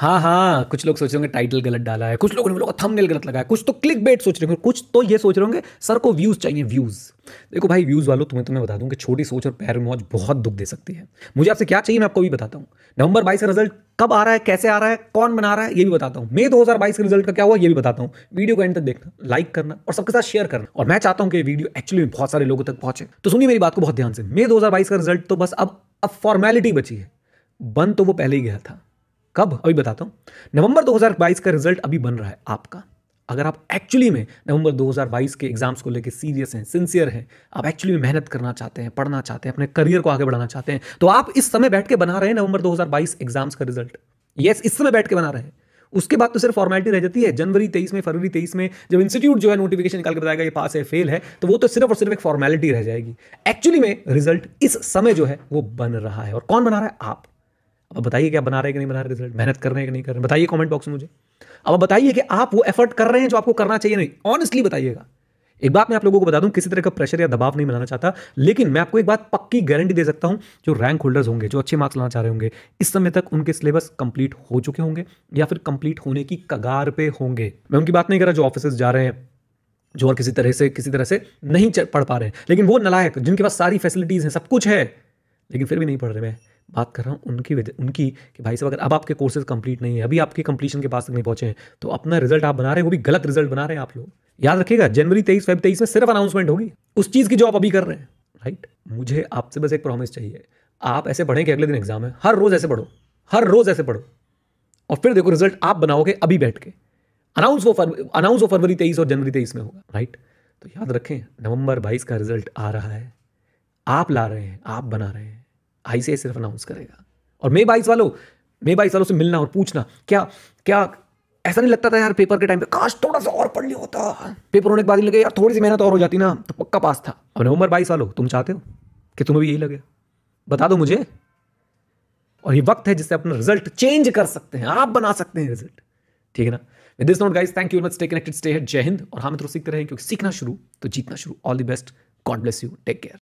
हाँ हाँ कुछ लोग सोच रहे होंगे टाइटल गलत डाला है कुछ लोगों ने बोला थंबनेल गलत लगाया कुछ तो क्लिक बेट सोच रहे होंगे कुछ तो ये सोच रहे होंगे सर को व्यूज़ चाहिए व्यूज़ देखो भाई व्यूज़ वालों तुम्हें तुम्हें तो बता दूं कि छोटी सोच और पैर मौज बहुत दुख दे सकती है मुझे आपसे क्या चाहिए मैं आपको भी बताता हूँ नवंबर बाईस का रिजल्ट कब आ रहा है कैसे आ रहा है कौन बना रहा है ये भी बताता हूँ मई दो के रिजल्ट का क्या हुआ ये भी बताता हूँ वीडियो को एंड तक देखना लाइक करना और सबके साथ शेयर करना और मैं चाहता हूँ कि वीडियो एक्चुअली में बहुत सारे लोगों तक पहुंचे तो सुनिए मेरी बात को बहुत ध्यान से मई दो का रिजल्ट तो बस अब अब फॉर्मेलिटी बची है बन तो वो पहले ही गया था कब अभी बताता हूँ नवंबर 2022 का रिजल्ट अभी बन रहा है आपका अगर आप एक्चुअली में नवंबर 2022 के एग्जाम्स को लेकर सीरियस हैं सिंसियर हैं आप एक्चुअली में मेहनत करना चाहते हैं पढ़ना चाहते हैं अपने करियर को आगे बढ़ाना चाहते हैं तो आप इस समय बैठ के बना रहे हैं नवंबर 2022 एग्जाम्स का रिजल्ट यस इस समय बैठ के बना रहे हैं उसके बाद तो सिर्फ फॉर्मेलिटी रह जाती है जनवरी तेईस में फरवरी तेईस में जब इंस्टीट्यूट जो है नोटिफिकेशन निकाल के बताएगा ये पास है फेल है तो वो तो सिर्फ और सिर्फ एक फॉर्मेलिटी रह जाएगी एक्चुअली में रिजल्ट इस समय जो है वो बन रहा है और कौन बना रहा है आप अब बताइए क्या बना रहे कि नहीं बना रहे रिजल्ट मेहनत कर रहे हैं कि नहीं कर रहे बताइए कमेंट बॉक्स में मुझे अब बताइए कि आप वो एफर्ट कर रहे हैं जो आपको करना चाहिए नहीं ऑनेस्टली बताइएगा एक बात मैं आप लोगों को बता दूं किसी तरह का प्रेशर या दबाव नहीं बनाना चाहता लेकिन मैं आपको एक बात पक्की गारंटी दे सकता हूं जो रैंक होल्डर्स होंगे जो अच्छे मार्क्स लाना चाह रहे होंगे इस समय तक उनके सिलेबस कंप्लीट हो चुके होंगे या फिर कंप्लीट होने की कगार पे होंगे मैं उनकी बात नहीं कर रहा जो ऑफिस जा रहे हैं जो और किसी तरह से किसी तरह से नहीं पढ़ पा रहे हैं लेकिन वो नलायक जिनके पास सारी फैसिलिटीज़ हैं सब कुछ है लेकिन फिर भी नहीं पढ़ रहे मैं बात कर रहा हूँ उनकी वजह उनकी कि भाई साहब अगर अब आपके कोर्सेज कंप्लीट नहीं है अभी आपके कंप्लीशन के पास तक नहीं पहुँचे हैं तो अपना रिजल्ट आप बना रहे हैं वो भी गलत रिजल्ट बना रहे हैं आप लोग याद रखिएगा जनवरी तेईस फेब तेईस में सिर्फ अनाउंसमेंट होगी उस चीज़ की जो आप अभी कर रहे हैं राइट मुझे आपसे बस एक प्रॉमिस चाहिए आप ऐसे पढ़ें कि अगले दिन एग्जाम है हर रोज़ ऐसे पढ़ो हर रोज़ ऐसे पढ़ो और फिर देखो रिजल्ट आप बनाओगे अभी बैठ के अनाउंस वो फरवरी अनाउंस वो फरवरी तेईस और जनवरी तेईस में होगा राइट तो याद रखें नवंबर बाईस का रिजल्ट आ रहा है आप ला रहे हैं आप बना रहे हैं आई सी सिर्फ अनाउंस करेगा और मे बाईस वालों मे बाईस वालों से मिलना और पूछना क्या क्या ऐसा नहीं लगता था यार पेपर के टाइम पे काश थोड़ा सा और पढ़ लिया होता पेपर होने के बाद ही लगे यार थोड़ी सी मेहनत और हो जाती ना तो पक्का पास था और नवंबर बाईस वालों तुम चाहते हो कि तुम्हें भी यही लगे बता दो मुझे और ये वक्त है जिससे अपना रिजल्ट चेंज कर सकते हैं आप बना सकते हैं रिजल्ट ठीक है ना with this note guys thank you much stay connected stay head जय हिंद और हम तो सीखते रहे क्योंकि सीखना शुरू तो जीतना शुरू all the best God bless you take care